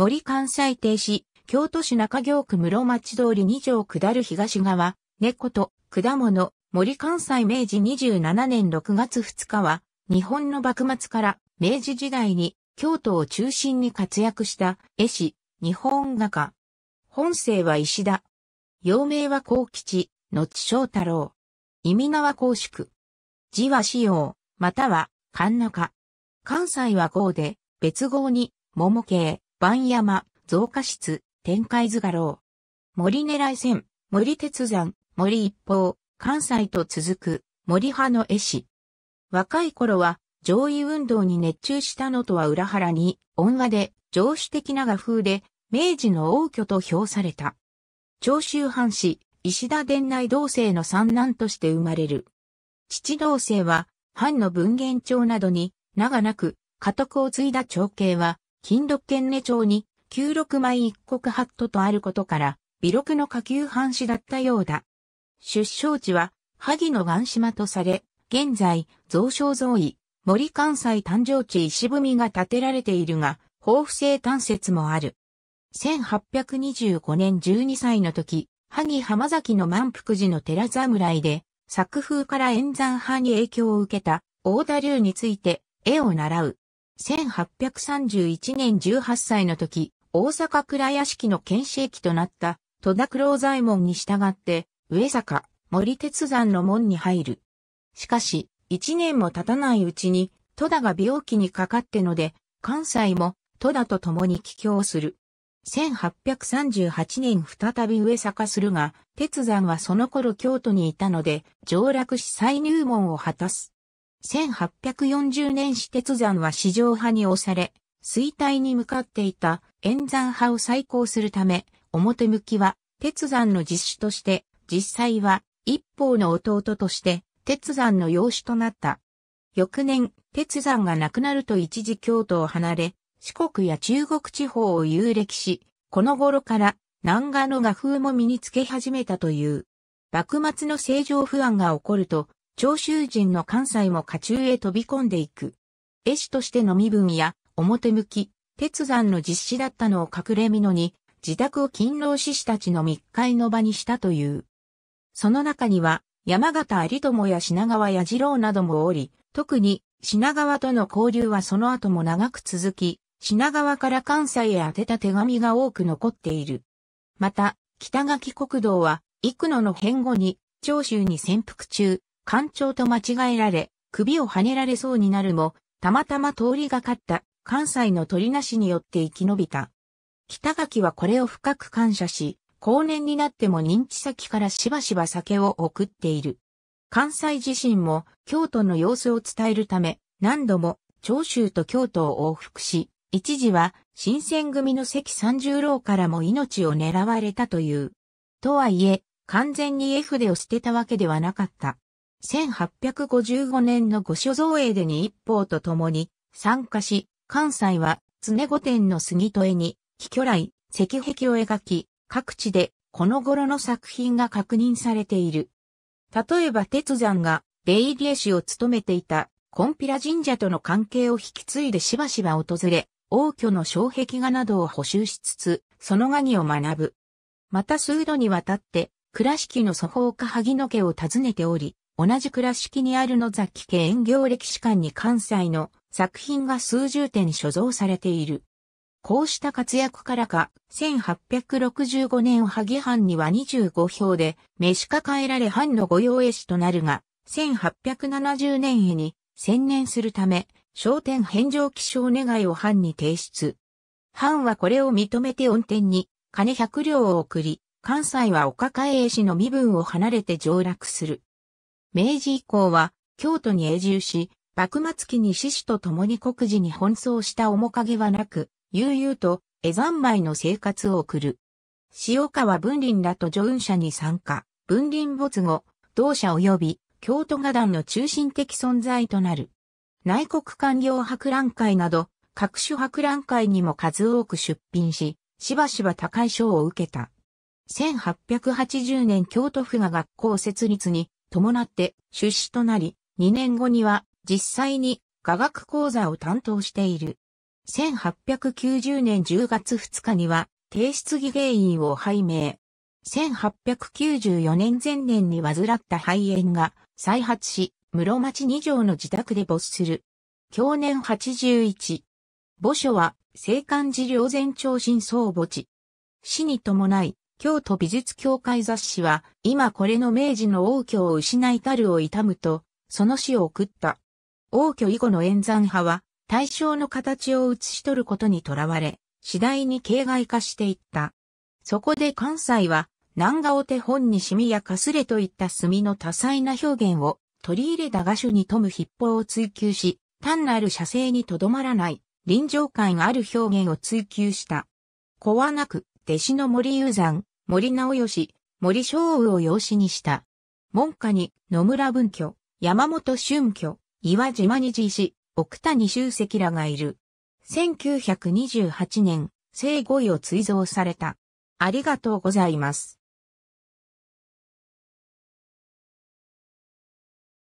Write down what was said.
森関西停止、京都市中京区室町通り2条下る東側、猫と果物、森関西明治27年6月2日は、日本の幕末から明治時代に京都を中心に活躍した絵師、日本画家。本姓は石田。幼名は幸吉、後翔太郎。意味名は幸宿。字は使用、または、神中。関西は豪で、別号に、桃系、番山、増加室、天海図画廊。森狙い線、森鉄山、森一方、関西と続く、森派の絵師。若い頃は、上位運動に熱中したのとは裏腹に、恩和で、上主的な画風で、明治の王居と評された。長州藩士、石田伝内同姓の三男として生まれる。父同姓は、藩の文言帳などに、長なく、家督を継いだ長兄は、金六県根町に、九六枚一国八都とあることから、微六の下級藩士だったようだ。出生地は、萩の岩島とされ、現在、蔵書蔵位、森関西誕生地石踏みが建てられているが、豊富性単説もある。1825年12歳の時、萩浜崎の満腹寺の寺侍で、作風から演算派に影響を受けた、大田流について、絵を習う。1831年18歳の時、大阪倉屋敷の県市駅となった戸田黒左衛門に従って、上坂、森鉄山の門に入る。しかし、一年も経たないうちに、戸田が病気にかかってので、関西も戸田と共に帰郷する。1838年再び上坂するが、鉄山はその頃京都にいたので、上洛し再入門を果たす。1840年私鉄山は市場派に押され、衰退に向かっていた演山派を再興するため、表向きは鉄山の実主として、実際は一方の弟として鉄山の養子となった。翌年、鉄山が亡くなると一時京都を離れ、四国や中国地方を遊歴し、この頃から南画の画風も身につけ始めたという。幕末の政情不安が起こると、長州人の関西も家中へ飛び込んでいく。絵師としての身分や表向き、鉄山の実施だったのを隠れ蓑に、自宅を勤労志士たちの密会の場にしたという。その中には、山形有友や品川や次郎などもおり、特に品川との交流はその後も長く続き、品川から関西へ宛てた手紙が多く残っている。また、北垣国道は、幾野の変後に、長州に潜伏中、艦長と間違えられ、首をはねられそうになるも、たまたま通りがかった関西の鳥なしによって生き延びた。北垣はこれを深く感謝し、後年になっても認知先からしばしば酒を送っている。関西自身も京都の様子を伝えるため、何度も長州と京都を往復し、一時は新選組の関三十郎からも命を狙われたという。とはいえ、完全に絵筆を捨てたわけではなかった。1855年の御所造営でに一方と共に参加し、関西は常御殿の杉戸絵に、飛巨来、石壁を描き、各地でこの頃の作品が確認されている。例えば鉄山がレイリエ氏を務めていたコンピラ神社との関係を引き継いでしばしば訪れ、王居の障壁画などを補修しつつ、その画技を学ぶ。また数度にわたって、倉敷の祖法家萩野家を訪ねており、同じ倉敷にある野崎家園業歴史館に関西の作品が数十点所蔵されている。こうした活躍からか、1865年萩藩には25票で、召し抱えられ藩の御用絵師となるが、1870年へに専念するため、商店返上記章願いを藩に提出。藩はこれを認めて恩典に、金百両を送り、関西はお抱え絵師の身分を離れて上洛する。明治以降は京都に永住し、幕末期に志士と共に国事に奔走した面影はなく、悠々と江山米の生活を送る。塩川文林らと助運者に参加、文林没後、同社及び京都画壇の中心的存在となる。内国官僚博覧会など、各種博覧会にも数多く出品し、しばしば高い賞を受けた。1880年京都府が学校設立に伴って出資となり、2年後には実際に科学講座を担当している。1890年10月2日には、提出議原因を拝命。1894年前年に患った肺炎が再発し、室町二条の自宅で没する。去年81。墓所は、生函寺療前長新総墓地。死に伴い、京都美術協会雑誌は、今これの明治の王居を失いたるを悼むと、その死を送った。王居以後の演算派は、対象の形を写し取ることにとらわれ、次第に形骸化していった。そこで関西は、南画を手本にシミやかすれといった墨の多彩な表現を取り入れた画種に富む筆法を追求し、単なる写生にとどまらない臨場感ある表現を追求した。子はなく、弟子の森雄山、森直義、森昭雨を養子にした。門下に野村文居、山本春居、岩島二次氏、奥谷修石らがいる。1928年、生後位を追贈された。ありがとうございます。